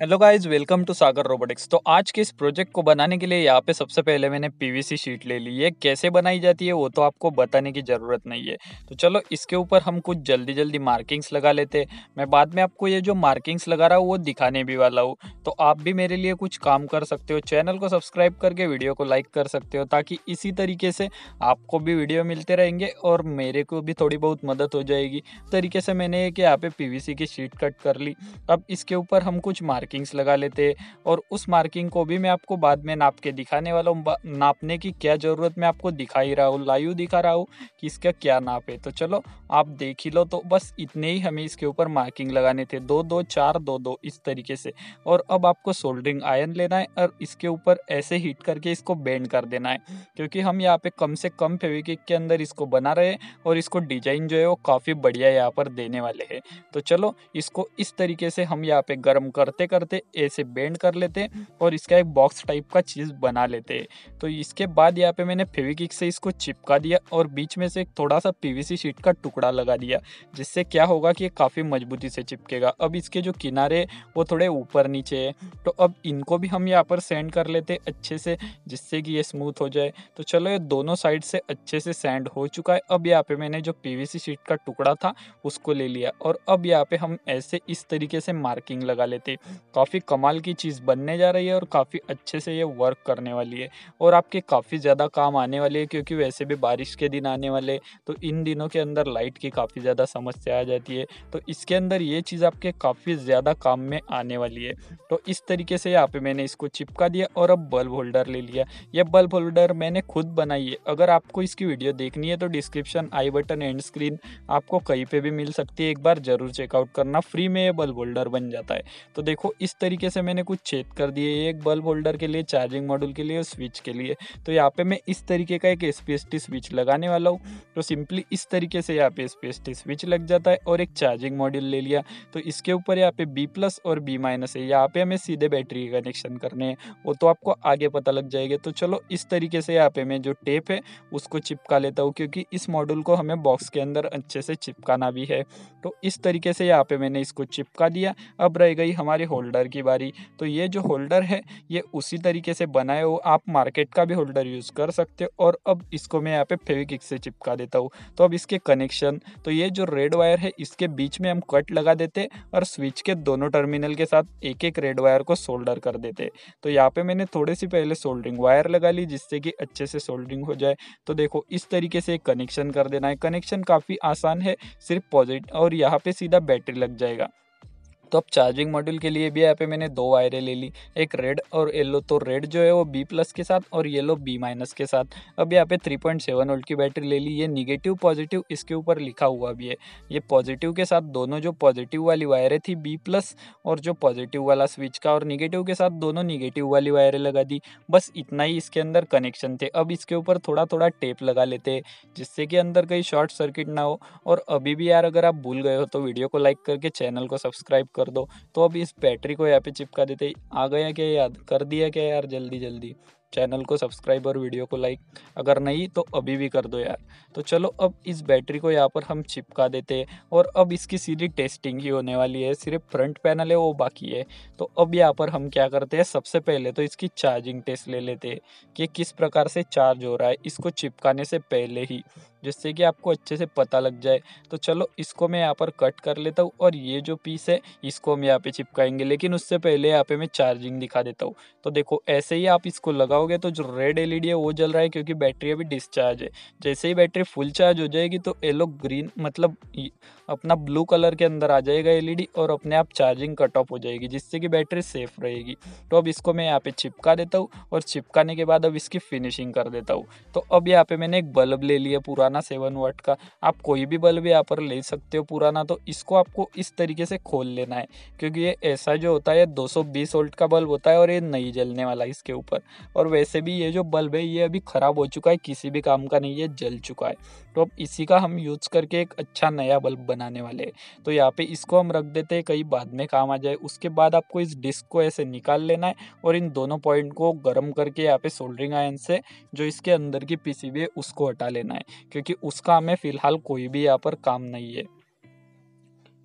hello guys welcome to Sagar robotics तो आज के इस प्रोजेक्ट को बनाने के लिए यहाँ पे सबसे पहले मैंने पीवीसी शीट ले ली है कैसे बनाई जाती है वो तो आपको बताने की ज़रूरत नहीं है तो चलो इसके ऊपर हम कुछ जल्दी जल्दी मार्किंग्स लगा लेते मैं बाद में आपको ये जो मार्किंग्स लगा रहा हूँ वो दिखाने भी वाला हूँ तो आप भी मेरे लिए कुछ काम कर सकते हो चैनल को सब्सक्राइब करके वीडियो को लाइक कर सकते हो ताकि इसी तरीके से आपको भी वीडियो मिलते रहेंगे और मेरे को भी थोड़ी बहुत मदद हो जाएगी तरीके से मैंने ये कि यहाँ पे पी की शीट कट कर ली अब इसके ऊपर हम कुछ मार्क मार्किंग्स लगा लेते और उस मार्किंग को भी मैं आपको बाद में नाप के दिखाने वाला हूँ नापने की क्या ज़रूरत मैं आपको दिखा ही रहा हूँ लाइव दिखा रहा हूँ कि इसका क्या नाप है तो चलो आप देख ही लो तो बस इतने ही हमें इसके ऊपर मार्किंग लगाने थे दो दो चार दो दो इस तरीके से और अब आपको सोल्डरिंग आयरन लेना है और इसके ऊपर ऐसे हीट करके इसको बेंड कर देना है क्योंकि हम यहाँ पे कम से कम फेविकिक के अंदर इसको बना रहे हैं और इसको डिजाइन जो है वो काफ़ी बढ़िया यहाँ पर देने वाले हैं तो चलो इसको इस तरीके से हम यहाँ पर गर्म करते करते करते ऐसे बेंड कर लेते और इसका एक बॉक्स टाइप का चीज़ बना लेते तो इसके बाद यहाँ पे मैंने फेविकिक से इसको चिपका दिया और बीच में से एक थोड़ा सा पीवीसी शीट का टुकड़ा लगा दिया जिससे क्या होगा कि काफ़ी मजबूती से चिपकेगा अब इसके जो किनारे वो थोड़े ऊपर नीचे है तो अब इनको भी हम यहाँ पर सेंड कर लेते अच्छे से जिससे कि ये स्मूथ हो जाए तो चलो ये दोनों साइड से अच्छे से सेंड हो चुका है अब यहाँ पे मैंने जो पीवीसी शीट का टुकड़ा था उसको ले लिया और अब यहाँ पे हम ऐसे इस तरीके से मार्किंग लगा लेते काफ़ी कमाल की चीज़ बनने जा रही है और काफ़ी अच्छे से ये वर्क करने वाली है और आपके काफ़ी ज़्यादा काम आने वाले हैं क्योंकि वैसे भी बारिश के दिन आने वाले तो इन दिनों के अंदर लाइट की काफ़ी ज़्यादा समस्या आ जाती है तो इसके अंदर ये चीज़ आपके काफ़ी ज़्यादा काम में आने वाली है तो इस तरीके से यहाँ पे मैंने इसको चिपका दिया और अब बल्ब होल्डर ले लिया ये बल्ब होल्डर मैंने खुद बनाई है अगर आपको इसकी वीडियो देखनी है तो description I button end screen आपको कहीं पर भी मिल सकती है एक बार ज़रूर चेकआउट करना फ्री में ये बल्ब होल्डर बन जाता है तो देखो इस तरीके से मैंने कुछ छेद कर दिए एक बल्ब होल्डर के लिए चार्जिंग मॉड्यूल के लिए और स्विच के लिए तो यहाँ पे मैं इस तरीके का एक एस स्विच लगाने वाला हूँ तो सिंपली इस तरीके से यहाँ पे एस स्विच लग जाता है और एक चार्जिंग मॉड्यूल ले लिया तो इसके ऊपर यहाँ पे बी प्लस और बी माइनस है यहाँ पे हमें सीधे बैटरी के कनेक्शन करने हैं वो तो आपको आगे पता लग जाएगा तो चलो इस तरीके से यहाँ पे मैं जो टेप है उसको चिपका लेता हूँ क्योंकि इस मॉड्यूल को हमें बॉक्स के अंदर अच्छे से चिपकाना भी है तो इस तरीके से यहाँ पे मैंने इसको चिपका दिया अब रह गई हमारी होल्ड होल्डर की बारी तो ये जो होल्डर है ये उसी तरीके से बनाए हो आप मार्केट का भी होल्डर यूज़ कर सकते हो और अब इसको मैं यहाँ पे फेविकिक से चिपका देता हूँ तो अब इसके कनेक्शन तो ये जो रेड वायर है इसके बीच में हम कट लगा देते और स्विच के दोनों टर्मिनल के साथ एक एक रेड वायर को सोल्डर कर देते तो यहाँ पे मैंने थोड़े सी पहले सोल्डरिंग वायर लगा ली जिससे कि अच्छे से सोल्डरिंग हो जाए तो देखो इस तरीके से कनेक्शन कर देना है कनेक्शन काफ़ी आसान है सिर्फ पॉजिटिव और यहाँ पे सीधा बैटरी लग जाएगा तो अब चार्जिंग मॉड्यूल के लिए भी यहाँ पे मैंने दो वायरें ले ली एक रेड और येलो तो रेड जो है वो बी प्लस के साथ और येलो बी माइनस के साथ अब यहाँ पे थ्री पॉइंट सेवन वोल्ट की बैटरी ले ली ये निगेटिव पॉजिटिव इसके ऊपर लिखा हुआ भी है ये पॉजिटिव के साथ दोनों जो पॉजिटिव वाली वायरें थी बी प्लस और जो पॉजिटिव वाला स्विच का और निगेटिव के साथ दोनों निगेटिव वाली वायरें लगा दी बस इतना ही इसके अंदर कनेक्शन थे अब इसके ऊपर थोड़ा थोड़ा टेप लगा लेते हैं जिससे कि अंदर कहीं शॉर्ट सर्किट ना हो और अभी भी यार अगर आप भूल गए हो तो वीडियो को लाइक करके चैनल को सब्सक्राइब कर दो तो अब इस बैटरी को यहाँ पे चिपका देते आ गया क्या याद कर दिया क्या यार जल्दी जल्दी चैनल को सब्सक्राइब और वीडियो को लाइक अगर नहीं तो अभी भी कर दो यार तो चलो अब इस बैटरी को यहाँ पर हम चिपका देते हैं और अब इसकी सीधी टेस्टिंग ही होने वाली है सिर्फ फ्रंट पैनल है वो बाकी है तो अब यहाँ पर हम क्या करते हैं सबसे पहले तो इसकी चार्जिंग टेस्ट ले लेते हैं कि किस प्रकार से चार्ज हो रहा है इसको चिपकाने से पहले ही जिससे कि आपको अच्छे से पता लग जाए तो चलो इसको मैं यहाँ पर कट कर लेता हूँ और ये जो पीस है इसको हम यहाँ पे चिपकाएंगे लेकिन उससे पहले यहाँ पे मैं चार्जिंग दिखा देता हूँ तो देखो ऐसे ही आप इसको लगाओगे तो जो रेड एल है वो जल रहा है क्योंकि बैटरी अभी डिस्चार्ज है जैसे ही बैटरी फुल चार्ज हो जाएगी तो येलो ग्रीन मतलब अपना ब्लू कलर के अंदर आ जाएगा एलईडी e और अपने आप चार्जिंग कट ऑफ हो जाएगी जिससे कि बैटरी सेफ रहेगी तो अब इसको मैं यहाँ पे चिपका देता हूँ और चिपकाने के बाद अब इसकी फिनिशिंग कर देता हूँ तो अब यहाँ पे मैंने एक बल्ब ले लिया पुराना सेवन वाट का आप कोई भी बल्ब यहाँ पर ले सकते हो पुराना तो इसको आपको इस तरीके से खोल लेना है क्योंकि ये ऐसा जो होता है दो सौ का बल्ब होता है और ये नहीं जलने वाला इसके ऊपर और वैसे भी ये जो बल्ब है ये अभी ख़राब हो चुका है किसी भी काम का नहीं है जल चुका है तो अब इसी का हम यूज़ करके एक अच्छा नया बल्ब बनाने वाले तो यहाँ पे इसको हम रख देते हैं कहीं बाद में काम आ जाए उसके बाद आपको इस डिस्क को ऐसे निकाल लेना है और इन दोनों पॉइंट को गर्म करके यहाँ पे सोल्डरिंग आयन से जो इसके अंदर की पीसीबी है उसको हटा लेना है क्योंकि उसका हमें फ़िलहाल कोई भी यहाँ पर काम नहीं है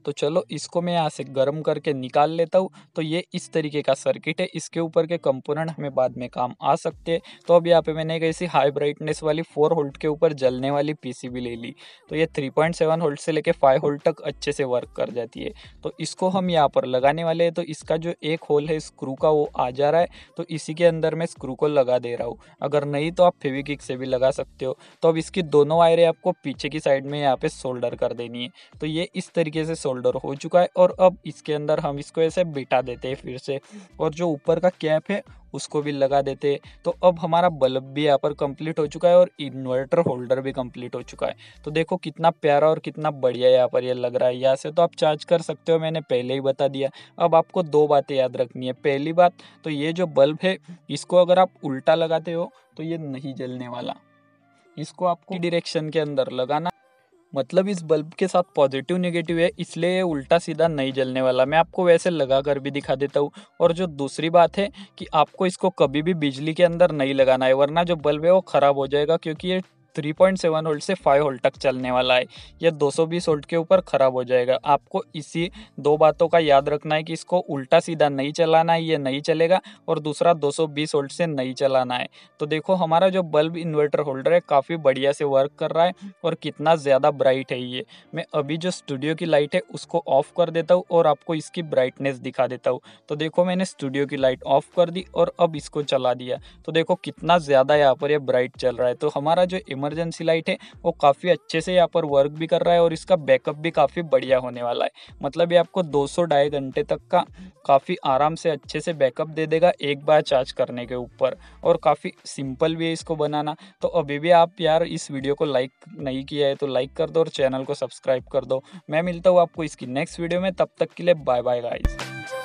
तो चलो इसको मैं यहाँ से गर्म करके निकाल लेता हूँ तो ये इस तरीके का सर्किट है इसके ऊपर के कंपोनेंट हमें बाद में काम आ सकते हैं तो अब यहाँ पे मैंने एक ऐसी हाई ब्राइटनेस वाली फोर होल्ट के ऊपर जलने वाली पी ले ली तो ये थ्री पॉइंट सेवन होल्ट से लेके फाइव होल्ट तक अच्छे से वर्क कर जाती है तो इसको हम यहाँ पर लगाने वाले हैं तो इसका जो एक होल है स्क्रू का वो आ जा रहा है तो इसी के अंदर मैं स्क्रू को लगा दे रहा हूँ अगर नहीं तो आप फेविकिक से भी लगा सकते हो तो अब इसकी दोनों वायरें आपको पीछे की साइड में यहाँ पे सोल्डर कर देनी है तो ये इस तरीके से होल्डर हो चुका है और अब इसके अंदर हम इसको ऐसे बिठा देते हैं फिर से और जो ऊपर का कैप है उसको भी लगा देते तो अब हमारा बल्ब भी यहाँ पर कंप्लीट हो चुका है और इन्वर्टर होल्डर भी कंप्लीट हो चुका है तो देखो कितना प्यारा और कितना बढ़िया यहाँ पर ये लग रहा है यहाँ से तो आप चार्ज कर सकते हो मैंने पहले ही बता दिया अब आपको दो बातें याद रखनी है पहली बात तो ये जो बल्ब है इसको अगर आप उल्टा लगाते हो तो ये नहीं जलने वाला इसको आपको डिरेक्शन के अंदर लगाना मतलब इस बल्ब के साथ पॉजिटिव नेगेटिव है इसलिए ये उल्टा सीधा नहीं जलने वाला मैं आपको वैसे लगा कर भी दिखा देता हूँ और जो दूसरी बात है कि आपको इसको कभी भी बिजली के अंदर नहीं लगाना है वरना जो बल्ब है वो ख़राब हो जाएगा क्योंकि ये थ्री पॉइंट सेवन होल्ट से फाइव होल्ट तक चलने वाला है यह बीस होल्ट के ऊपर ख़राब हो जाएगा आपको इसी दो बातों का याद रखना है कि इसको उल्टा सीधा नहीं चलाना है ये नहीं चलेगा और दूसरा दो सौ बीस होल्ट से नहीं चलाना है तो देखो हमारा जो बल्ब इन्वर्टर होल्डर है काफ़ी बढ़िया से वर्क कर रहा है और कितना ज़्यादा ब्राइट है ये मैं अभी जो स्टूडियो की लाइट है उसको ऑफ़ कर देता हूँ और आपको इसकी ब्राइटनेस दिखा देता हूँ तो देखो मैंने स्टूडियो की लाइट ऑफ कर दी और अब इसको चला दिया तो देखो कितना ज़्यादा यहाँ पर यह ब्राइट चल रहा है तो हमारा जो इमरजेंसी लाइट है वो काफ़ी अच्छे से यहाँ पर वर्क भी कर रहा है और इसका बैकअप भी काफ़ी बढ़िया होने वाला है मतलब ये आपको दो सौ ढाई घंटे तक का काफ़ी आराम से अच्छे से बैकअप दे देगा एक बार चार्ज करने के ऊपर और काफ़ी सिंपल भी है इसको बनाना तो अभी भी आप यार इस वीडियो को लाइक नहीं किया है तो लाइक कर दो और चैनल को सब्सक्राइब कर दो मैं मिलता हूँ आपको इसकी नेक्स्ट वीडियो में तब तक के लिए बाय बाय गाइज़